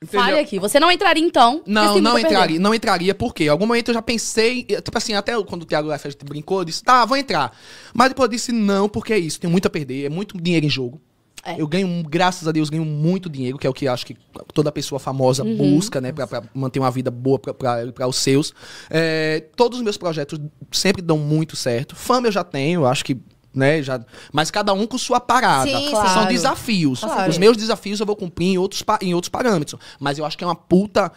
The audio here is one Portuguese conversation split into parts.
Entendeu? Fale aqui. Você não entraria então? Não, não entraria. Perder. Não entraria porque algum momento eu já pensei, tipo assim, até quando o Thiago Leifert brincou, eu disse, tá, vou entrar. Mas depois eu disse, não, porque é isso, tem muito a perder, é muito dinheiro em jogo. É. Eu ganho, graças a Deus, ganho muito dinheiro, que é o que acho que toda pessoa famosa uhum. busca, né? Pra, pra, manter uma vida boa para os seus. É, todos os meus projetos sempre dão muito certo. Fama eu já tenho, acho que né? Já, mas cada um com sua parada. Sim, claro. São desafios. Claro. Os meus desafios eu vou cumprir em outros, em outros parâmetros. Mas eu acho que é uma puta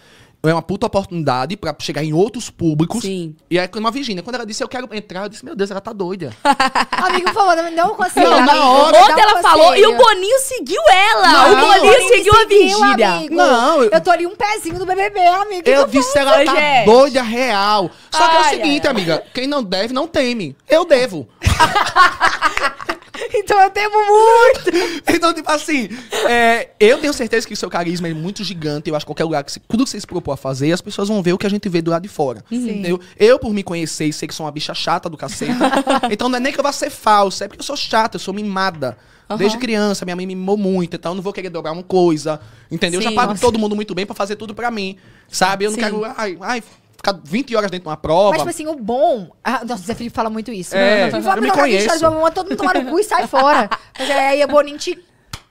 é uma puta oportunidade para chegar em outros públicos. Sim. E aí, como a Virginia, quando ela disse eu quero entrar, eu disse, meu Deus, ela tá doida. Amigo, por favor, não me dê um conselho. Não, na hora. Ontem um ela conselho. falou e o Boninho seguiu ela. Não, o Boninho, Boninho seguiu, a Virgínia. Não. Eu... eu tô ali um pezinho do BBB, amigo. Eu disse, ela tá gente. doida real. Só ai, que é o seguinte, ai, amiga, quem não deve, não teme. Eu devo. Então eu temo muito. então, tipo assim, é, eu tenho certeza que o seu carisma é muito gigante. Eu acho que qualquer lugar que você, tudo que você se propôs a fazer, as pessoas vão ver o que a gente vê do lado de fora. Entendeu? Eu, por me conhecer sei que sou uma bicha chata do cacete. então não é nem que eu vá ser falsa, é porque eu sou chata, eu sou mimada. Desde criança, minha mãe me mimou muito, então eu não vou querer dobrar uma coisa, entendeu? Sim, eu já pago nossa. todo mundo muito bem para fazer tudo para mim, sabe? Eu não Sim. quero, ai, ai, ficar 20 horas dentro de uma prova. Mas, tipo assim, o bom. Ah, nossa, o Zé Felipe fala muito isso. Né? É, né? eu, eu me eu De uma, todo mundo toma o cu e sai fora. É, aí é Boninho te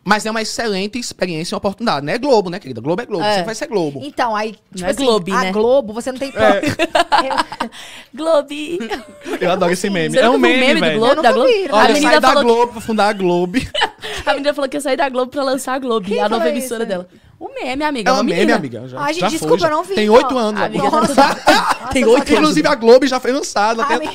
mas é uma excelente experiência e oportunidade. Não é Globo, né, querida? Globo é Globo. É. Você vai ser Globo. Então, aí. Tipo não é assim, Globo, né? A Globo, você não tem. É. Eu... Eu adoro esse meme. Você é um meme, meme velho. do Globo, da Globo? Vi, Olha, a eu saí da Globo que... pra fundar a Globo. a menina falou que eu saí da Globo pra lançar a Globo, Quem a nova emissora isso, dela. Né? O meme, amiga. É, é uma, uma meme, amiga. Já, Ai, gente, já desculpa, foi, já. eu não vi. Tem então. oito anos. Amiga, tem oito Inclusive, a Globo já foi lançada. Amiga,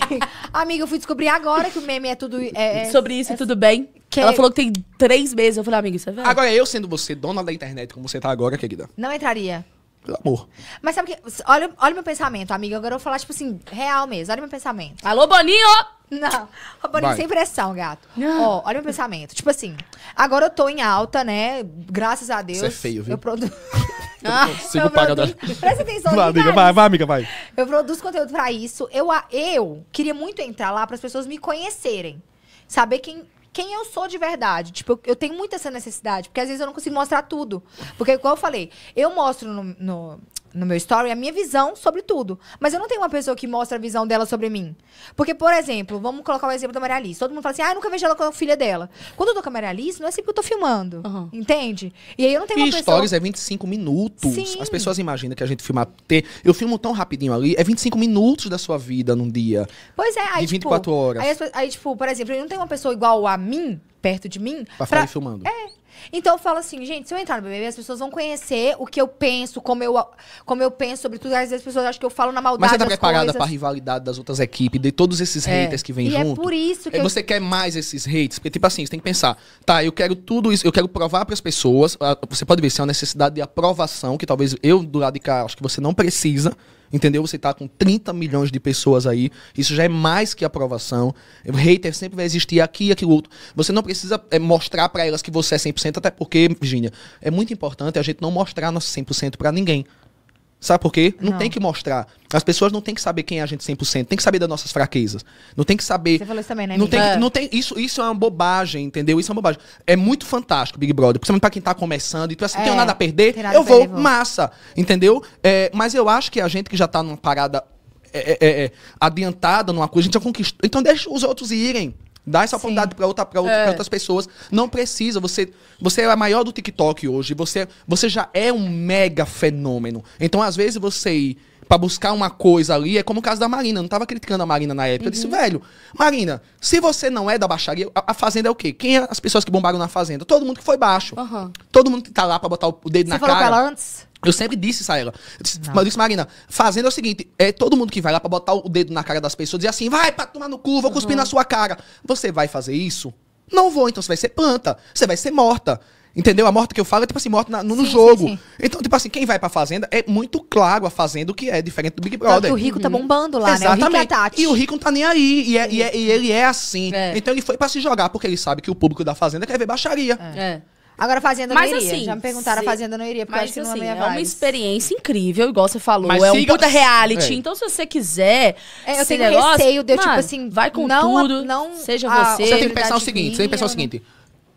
amiga, eu fui descobrir agora que o meme é tudo... É, é- Sobre isso, é, tudo bem. Que... Ela é- falou que tem três meses. Eu falei, amiga, isso é verdade. Agora, eu sendo você, dona da internet, como você tá agora, querida... Não entraria. Pelo amor. Mas sabe o que... Olha, olha meu pensamento, amiga. Agora eu vou falar, tipo assim, real mesmo. Olha meu pensamento. Alô, Boninho! Não, Raborinho, sem pressão, gato. Ó, olha o meu pensamento. Tipo assim, agora eu tô em alta, né? Graças a é Deus. Isso é feio, viu? Eu produzo. Ah, eu paga da... produzo... Presta atenção, Vai, amiga, vai, vai, amiga, vai. Eu produzo conteúdo pra isso. Eu, eu queria muito entrar lá para as pessoas me conhecerem. Saber quem, quem eu sou de verdade. Tipo, eu, eu tenho muito essa necessidade. Porque às vezes eu não consigo mostrar tudo. Porque, igual eu falei, eu mostro no, no, no meu story a minha visão sobre tudo. Mas eu não tenho uma pessoa que mostra a visão dela sobre mim. Porque, por exemplo, vamos colocar o exemplo da Maria Alice. Todo mundo fala assim, ah, eu nunca vejo ela com a filha dela. Quando eu tô com a Maria Alice, não é sempre assim que eu tô filmando. Uhum. Entende? E aí eu não tenho e uma pessoa... stories é 25 minutos. Sim. As pessoas imaginam que a gente filma... Ter... Eu filmo tão rapidinho ali, é 25 minutos da sua vida num dia. Pois é. Aí, de 24 tipo, horas. Aí, aí, tipo, por exemplo, eu não tenho uma pessoa igual a mim, perto de mim... Pra, pra... ficar filmando. É, então eu falo assim, gente, se eu entrar no BBB, as pessoas vão conhecer o que eu penso, como eu, como eu penso sobre tudo. Às vezes as pessoas acham que eu falo na maldade Mas você tá preparada coisas. pra rivalidade das outras equipes, de todos esses é. haters que vêm é junto? é por isso que Você eu... quer mais esses haters? Porque, tipo assim, você tem que pensar, tá, eu quero tudo isso, eu quero provar para as pessoas, ah, você pode ver, se é uma necessidade de aprovação, que talvez eu, do lado de cá, acho que você não precisa, entendeu? Você tá com 30 milhões de pessoas aí, isso já é mais que aprovação. O hater sempre vai existir aqui e aquilo outro. Você não precisa é, mostrar para elas que você é 100% 100%, até porque, Virginia, é muito importante a gente não mostrar nosso 100% para ninguém. Sabe por quê? Não, não, tem que mostrar. As pessoas não têm que saber quem é a gente 100%, tem que saber das nossas fraquezas. Não tem que saber. Você falou isso também, né? Não tem, não tem, isso, isso é uma bobagem, entendeu? Isso é uma bobagem. É muito fantástico, Big Brother, principalmente para quem tá começando e tu assim, é, tenho nada a perder, nada eu vou, perder, massa, entendeu? É, mas eu acho que a gente que já tá numa parada é, é, é, é adiantada numa coisa, a gente já conquistou. Então deixa os outros irem. Dá essa oportunidade para outra, pra outra, é. outras pessoas. Não precisa. Você, você é maior do TikTok hoje. Você, você já é um mega fenômeno. Então, às vezes, você ir pra buscar uma coisa ali, é como o caso da Marina. Eu não tava criticando a Marina na época. Uhum. Eu disse, uhum. velho, Marina, se você não é da baixaria, a, a Fazenda é o quê? Quem é as pessoas que bombaram na Fazenda? Todo mundo que foi baixo. Uhum. Todo mundo que tá lá pra botar o dedo você na cara. Você pra ela antes? Eu sempre disse isso a ela. disse, mas eu disse, Marina, fazendo é o seguinte: é todo mundo que vai lá pra botar o dedo na cara das pessoas dizer assim, vai pra tomar no cu, vou cuspir uhum. na sua cara. Você vai fazer isso? Não vou, então você vai ser planta, você vai ser morta. Entendeu? A morte que eu falo é tipo assim, morta no, sim, jogo. Sim, sim. Então, tipo assim, quem vai pra fazenda é muito claro a fazenda que é diferente do Big Brother. Porque o rico tá uhum. bombando lá, Exatamente. né? O rico é E o rico não tá nem aí. E, é, e, é, e ele é assim. É. Então ele foi pra se jogar, porque ele sabe que o público da fazenda quer ver baixaria. É. é. Agora, Fazenda mas, não iria. Assim, Já me perguntaram se... a Fazenda não iria, porque mas, eu acho que assim, não é assim, minha É uma experiência incrível, igual você falou. Mas é siga... um puta reality. É. Então, se você quiser. É, eu tenho negócio, receio de, tipo mano, tipo assim. Vai com não, tudo. Não seja você. Você tem que pensar o seguinte: você tem que pensar o né? seguinte.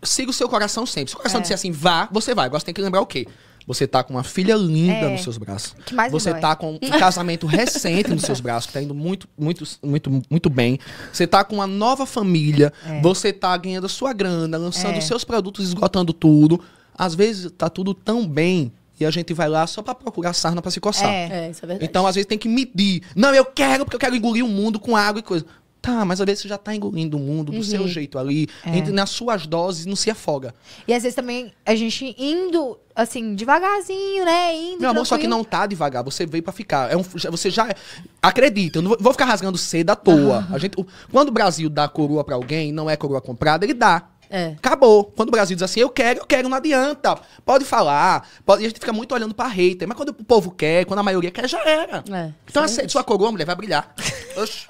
Siga o seu coração sempre. Se o coração é. disser assim, vá, você vai. Agora você tem que lembrar o quê? Você tá com uma filha linda é, nos seus braços. Que mais Você tá com um casamento recente nos seus braços, que tá indo muito, muito, muito, muito bem. Você tá com uma nova família. É. Você tá ganhando a sua grana, lançando é. seus produtos, esgotando tudo. Às vezes tá tudo tão bem e a gente vai lá só para procurar sarna para se coçar. É, é, isso é verdade. Então, às vezes, tem que medir. Não, eu quero, porque eu quero engolir o mundo com água e coisa. Tá, mas às vezes você já tá engolindo o mundo do uhum. seu jeito ali, é. entre nas suas doses, não se afoga. E às vezes também a gente indo, assim, devagarzinho, né? Indo, Meu amor, só que não tá devagar, você veio para ficar. É um, você já. Acredita, eu não vou ficar rasgando seda à toa. Uhum. A gente, quando o Brasil dá coroa para alguém, não é coroa comprada, ele dá. É. Acabou. Quando o Brasil diz assim, eu quero, eu quero, não adianta. Pode falar. Pode... E a gente fica muito olhando pra hater. Mas quando o povo quer, quando a maioria quer, já era. É, então é aceita sua coroa, mulher, vai brilhar. Oxi.